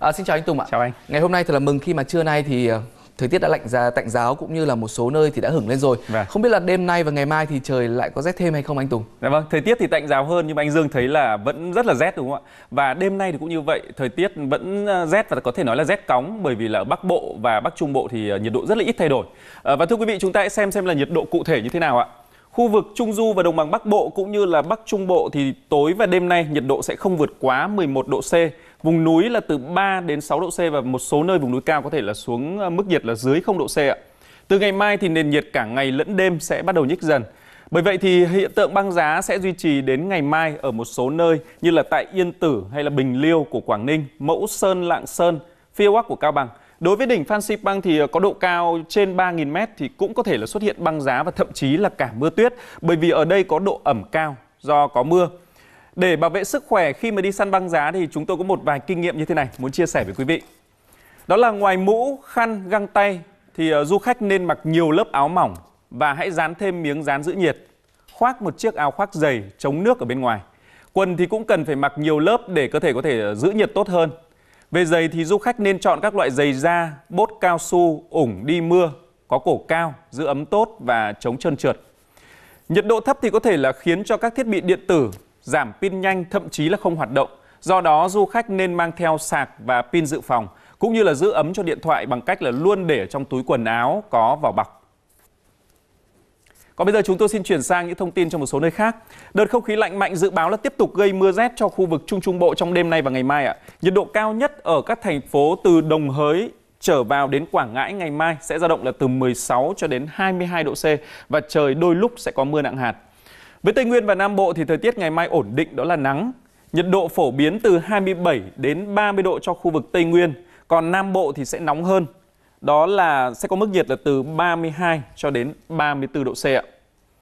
À, xin chào anh Tùng ạ. Chào anh. Ngày hôm nay thật là mừng khi mà trưa nay thì ờ, thời tiết đã lạnh ra tạnh giáo cũng như là một số nơi thì đã hửng lên rồi. Vâng. Không biết là đêm nay và ngày mai thì trời lại có rét thêm hay không anh Tùng? Dạ vâng, thời tiết thì tạnh giáo hơn nhưng mà anh Dương thấy là vẫn rất là rét đúng không ạ? Và đêm nay thì cũng như vậy, thời tiết vẫn ờ, rét và có thể nói là rét cóng bởi vì là ở Bắc Bộ và Bắc Trung Bộ thì ờ, nhiệt độ rất là ít thay đổi. À, và thưa quý vị, chúng ta hãy xem xem là nhiệt độ cụ thể như thế nào ạ. Khu vực Trung Du và Đồng bằng Bắc Bộ cũng như là Bắc Trung Bộ thì tối và đêm nay nhiệt độ sẽ không vượt quá 11 độ C. Vùng núi là từ 3 đến 6 độ C và một số nơi vùng núi cao có thể là xuống ờ, mức nhiệt là dưới 0 độ C ạ. Từ ngày mai thì nền nhiệt cả ngày lẫn đêm sẽ bắt đầu nhích dần. Bởi vậy thì hiện tượng băng giá sẽ duy trì đến ngày mai ở một số nơi như là tại Yên Tử hay là Bình Liêu của Quảng Ninh, Mẫu Sơn, Lạng Sơn, Phía Bắc của Cao Bằng – Đối với đỉnh Phan Xipang thì ờ, có độ cao trên 3.000m thì cũng có thể là xuất hiện băng giá và thậm chí là cả mưa tuyết bởi vì ở đây có độ ẩm cao do có mưa. Để bảo vệ sức khỏe khi mà đi săn băng giá thì chúng tôi có một vài kinh nghiệm như thế này muốn chia sẻ với quý vị. Đó là ngoài mũ, khăn, găng tay thì ờ, du khách nên mặc nhiều lớp áo mỏng và hãy dán thêm miếng dán giữ nhiệt. Khoác một chiếc áo khoác dày chống nước ở bên ngoài. Quần thì cũng cần phải mặc nhiều lớp để cơ thể có thể ờ, giữ nhiệt tốt hơn. Về giày thì du khách nên chọn các loại giày da, bốt cao su, ủng đi mưa, có cổ cao, giữ ấm tốt và chống trơn trượt. Nhiệt độ thấp thì có thể là khiến cho các thiết bị điện tử giảm pin nhanh, thậm chí là không hoạt động. Do đó du khách nên mang theo sạc và pin dự phòng, cũng như là giữ ấm cho điện thoại bằng cách là luôn để trong túi quần áo có vỏ bọc. Còn bây giờ chúng tôi xin chuyển sang những thông tin trong một số nơi khác. Đợt không khí lạnh mạnh dự báo là tiếp tục gây mưa rét cho khu vực Trung Trung Bộ trong đêm nay và ngày mai ạ. Nhiệt độ cao nhất ở các thành phố từ Đồng Hới trở vào đến Quảng Ngãi ngày mai sẽ dao động là từ 16 cho đến 22 độ C và trời đôi lúc sẽ có mưa nặng hạt. Với Tây Nguyên và Nam Bộ thì thời tiết ngày mai ổn định đó là nắng. Nhiệt độ phổ biến từ 27 đến 30 độ cho khu vực Tây Nguyên, còn Nam Bộ thì sẽ nóng hơn đó là sẽ có mức nhiệt là từ 32 cho đến 34 độ C ạ.